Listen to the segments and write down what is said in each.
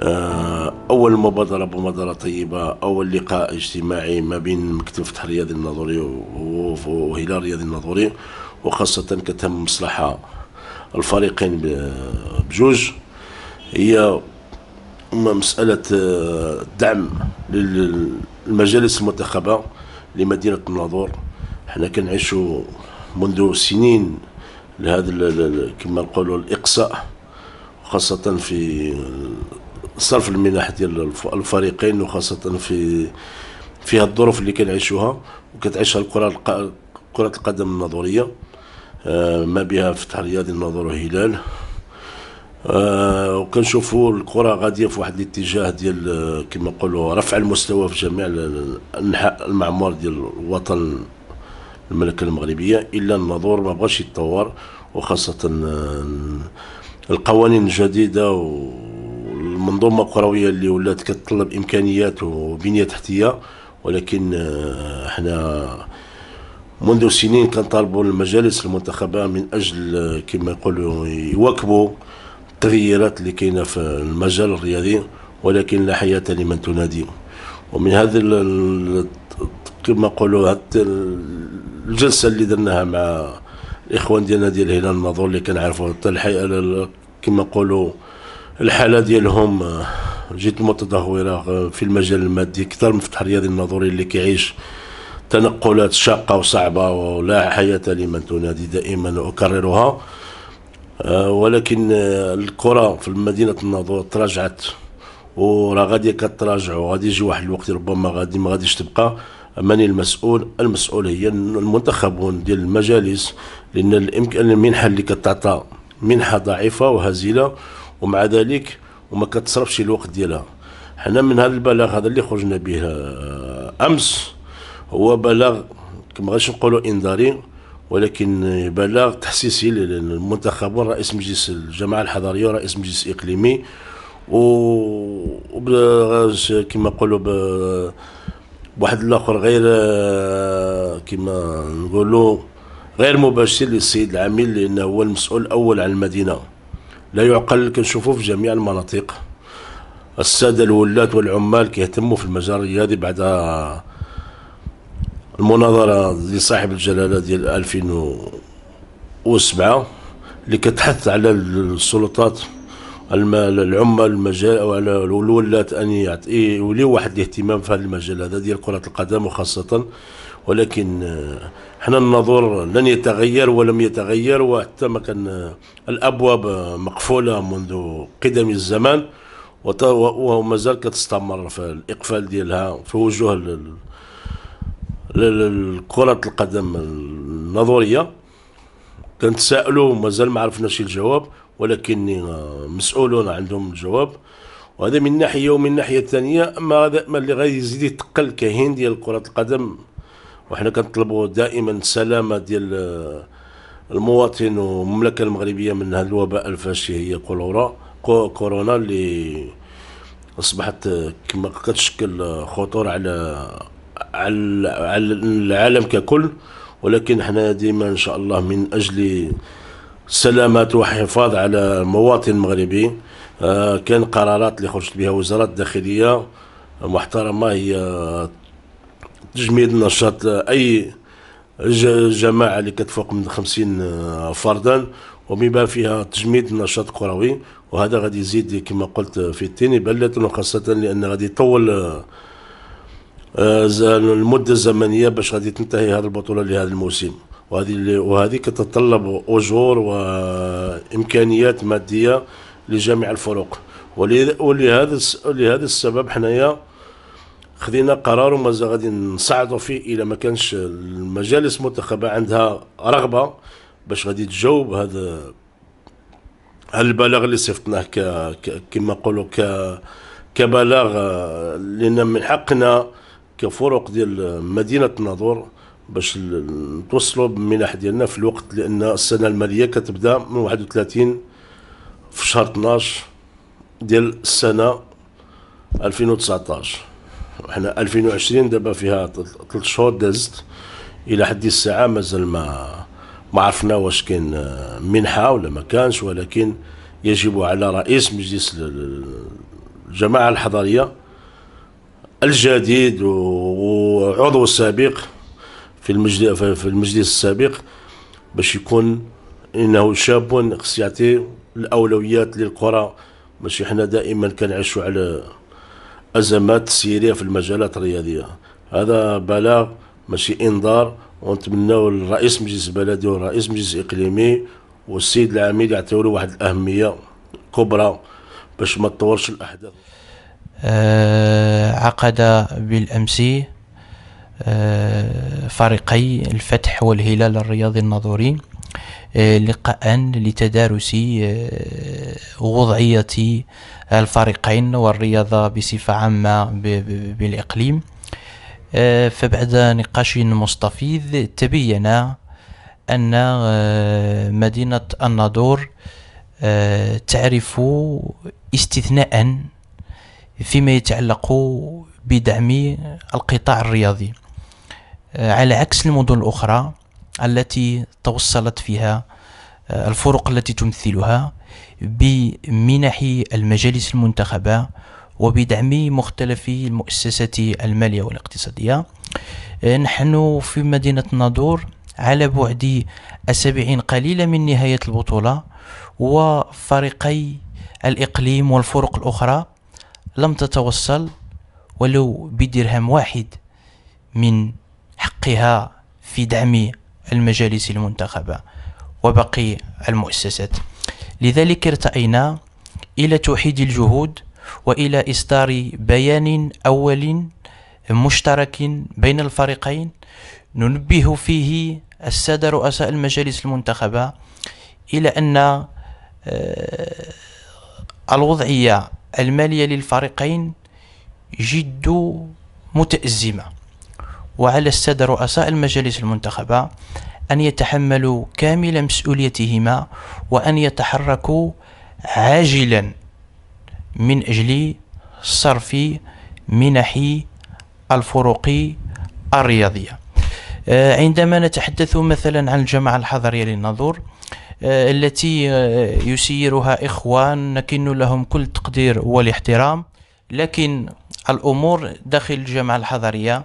آه، اول مبادره بمبادره طيبه اول لقاء اجتماعي ما بين مكتب فتح رياضي الناظوري وهلال رياضي الناظوري وخاصه كتم مصلحه الفريقين بجوج هي مسألة الدعم آه، للمجالس المنتخبة لمدينة الناظور حنا كنعيشوا منذ سنين لهذا كما نقولوا الإقصاء خاصة في صرف المنح ديال الفريقين وخاصة في في الظروف اللي كنعيشوها وكتعيشها الكرة كرة القدم النظرية آه، ما بها فتح رياضي النظر وهلال آه، وكنشوفوا الكره غاديه في واحد الاتجاه ديال آه، كما نقولوا رفع المستوى في جميع انحاء المعمار ديال الوطن المملكه المغربيه الا النظور ما بغاش يتطور وخاصه القوانين الجديده و منظومه كرويه اللي ولات كتطلب امكانيات وبنيه تحتيه ولكن آه، احنا منذ سنين كنطالبوا المجالس المنتخبه من اجل آه، كما يقولوا يواكبوا التغييرات اللي كاينه في المجال الرياضي ولكن لا حياه لمن تنادي ومن هذا كما نقولوا الجلسه اللي درناها مع الاخوان ديالنا ديال الهلال الناظور اللي كنعرفوا حتى كما نقولوا الحاله ديالهم آه، جد متدهوره آه، في المجال المادي كثر من فتح الرياضي النظري اللي كيعيش تنقلات شاقه وصعبه ولا حياه لمن تنادي دائما اكررها آه، ولكن الكره في مدينه الناظور تراجعت وراه غادي كتراجع وغادي يجي واحد الوقت ربما غادي ما غاديش تبقى من المسؤول المسؤول هي المنتخبون ديال المجالس لان المنحه اللي كتعطى منحه ضعيفه وهزيله ومع ذلك وما كتصرفش الوقت ديالها حنا من هذا البلاغ هذا اللي خرجنا به آه، امس هو بلاغ ما غاديش نقولوا انذاري ولكن بلاغ تحسيسي للمنتخب والرئيس مجلس الجماعه الحضاريه ورئيس مجلس اقليمي و كما نقولوا بواحد الاخر غير آه، كما نقولوا غير مباشر للسيد العميل لانه هو المسؤول الاول عن المدينه لا يعقل كنشوفوا في جميع المناطق الساده الولات والعمال كيهتموا في المجال الرياضي بعد المناظره ديال صاحب الجلاله ديال 2007 اللي كتحث على السلطات العمال المجال وعلى الولات ان يعطي يوليو واحد الاهتمام في هذا المجال هذا ديال كره القدم وخاصه ولكن آه، حنا النظر لن يتغير ولم يتغير وحتى ما كان آه، الابواب آه، مقفوله منذ قدم الزمان وما زال كتستمر في الاقفال ديالها في وجوه لكرة القدم النظريه كنتسائلوا مازال ما عرفناش الجواب ولكن مسؤولون عندهم الجواب وهذا من ناحيه ومن الناحيه الثانيه اما هذا ما اللي غادي يزيد يتقل كهين ديال كره القدم وحنا كنطلبوا دائما السلامه ديال آه، المواطن والمملكه المغربيه من هذا الوباء الفاشي هي كورونا كورونا اللي اصبحت آه، كما كتشكل آه، خطوره على على على العالم ككل ولكن حنا ديما ان شاء الله من اجل سلامة وحفاظ على المواطن المغربي كان قرارات اللي خرجت بها وزارة الداخلية محترمة هي تجميد نشاط اي جماعه اللي كتفوق من 50 آه، فردا وبما فيها تجميد النشاط الكروي وهذا غادي يزيد كما قلت في التيني بلة وخاصة لأن غادي يطول آه، آه، المدة الزمنية باش غادي تنتهي هذه البطولة لهذا الموسم وهذه وهذه كتتطلب أجور وإمكانيات مادية لجميع الفرق ولهذا ولهذا السبب حنايا خذينا قرار ومازال غادي نصعدوا فيه الى ما كانش المجالس المنتخبه عندها رغبه باش غادي تجاوب هذا البلاغ اللي صيفطناه ك... كما نقولوا ك كبلاغ لان من حقنا كفرق ديال مدينه الناظور باش نتوصلوا بالمنح ديالنا في الوقت لان السنه الماليه كتبدا من 31 في شهر 12 ديال السنه 2019 احنا 2020 دابا فيها ثلاث شهور دازت الى حد الساعه مازال ما ما عرفنا واش كاين آه، منحه ولا ما كانش ولكن يجب على رئيس مجلس الجماعه الحضريه الجديد وعضو سابق في المجلس في المجلس السابق باش يكون انه شاب خص يعطي الاولويات للقرى ماشي حنا دائما كنعيشوا على أزمات سيريه في المجالات الرياضية هذا بلاغ ماشي إنذار ونتمناو الرئيس مجلس البلدي والرئيس مجلس اقليمي والسيد العميد يعطيو واحد الأهمية كبرى باش ما تطورش الأحداث آه عقد بالأمس آه فريقي الفتح والهلال الرياضي الناظوري آه، لقاء لتدارس آه، وضعية الفريقين والرياضة بصفة عامة بالإقليم آه، فبعد نقاش مستفيض تبين أن مدينة الناظور تعرف استثناء فيما يتعلق بدعم القطاع الرياضي على عكس المدن الأخرى التي توصلت فيها آه، الفرق التي تمثلها بمنح المجالس المنتخبة وبدعم مختلف المؤسسات المالية والاقتصادية آه، نحن في مدينة نادور على بعد أسابيع قليلة من نهاية البطولة وفريقي الإقليم والفرق الأخرى لم تتوصل ولو بدرهم واحد من حقها في دعم المجالس المنتخبة وبقي المؤسسات لذلك ارتأينا إلى توحيد الجهود وإلى إصدار بيان أول مشترك بين الفريقين ننبه فيه السادة رؤساء المجالس المنتخبة إلى أن آه، الوضعية المالية للفريقين جد متأزمة وعلى السادة رؤساء المجالس المنتخبة أن يتحملوا كامل مسؤوليتهما وأن يتحركوا عاجلا من أجل صرف منح الفروق الرياضية آه، عندما نتحدث مثلا عن الجماعة الحضرية للنظور آه، التي آه، يسيرها إخوان نكن لهم كل التقدير والاحترام لكن الأمور داخل الجماعة الحضرية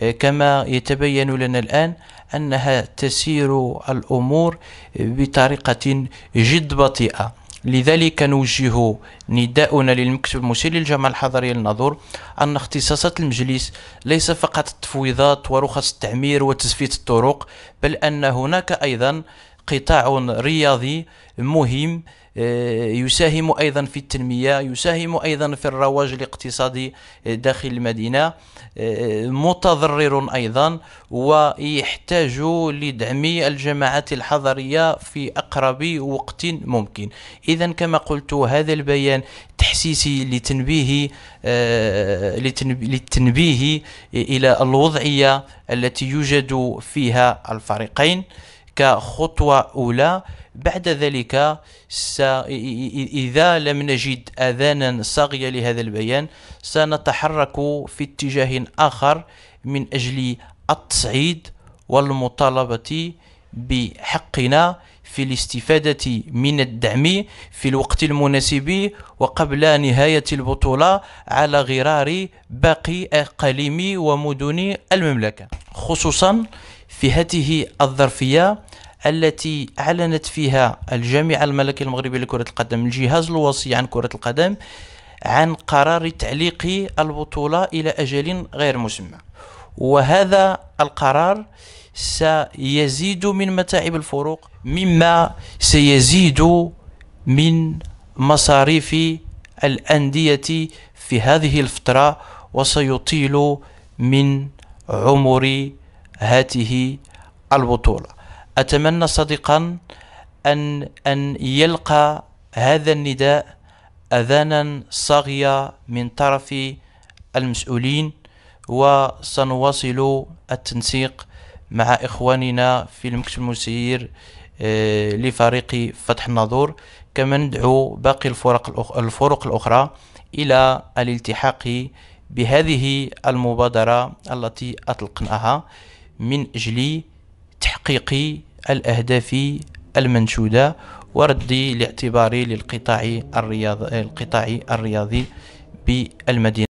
آه، كما يتبين لنا الآن أنها تسير الأمور بطريقة جد بطيئة لذلك نوجه نداءنا للمكتب المسير للجامعة الحضرية للناظور أن اختصاصات المجلس ليس فقط التفويضات ورخص التعمير وتزفيت الطرق بل أن هناك أيضا قطاع رياضي مهم آه، يساهم أيضا في التنمية يساهم أيضا في الرواج الاقتصادي آه، داخل المدينة آه، متضرر أيضا ويحتاج لدعم الجماعات الحضرية في أقرب وقت ممكن إذا كما قلت هذا البيان تحسيسي لتنبيه للتنبيه إلى الوضعية التي يوجد فيها الفريقين كخطوة أولى بعد ذلك إذا لم نجد أذانا صاغية لهذا البيان سنتحرك في اتجاه آخر من أجل التصعيد والمطالبة بحقنا في الاستفادة من الدعم في الوقت المناسب وقبل نهاية البطولة على غرار باقي أقاليم ومدن المملكة خصوصا في هذه الظرفية التي أعلنت فيها الجامعة الملكية المغربية لكرة القدم الجهاز الوصي عن كرة القدم عن قرار تعليق البطولة إلى أجل غير مسمى وهذا القرار سيزيد من متاعب الفروق مما سيزيد من مصاريف الأندية في هذه الفترة وسيطيل من عمر هذه البطولة أتمنى صديقا أن, أن يلقى هذا النداء أذانا صاغية من طرف المسؤولين وسنواصل التنسيق مع إخواننا في المكتب المسير آه، لفريق فتح النظور كما ندعو باقي الفرق الفرق الأخرى إلى الالتحاق بهذه المبادرة التي أطلقناها من أجل تحقيق الأهداف المنشودة ورد الاعتبار للقطاع الرياضي, القطاع الرياضي بالمدينة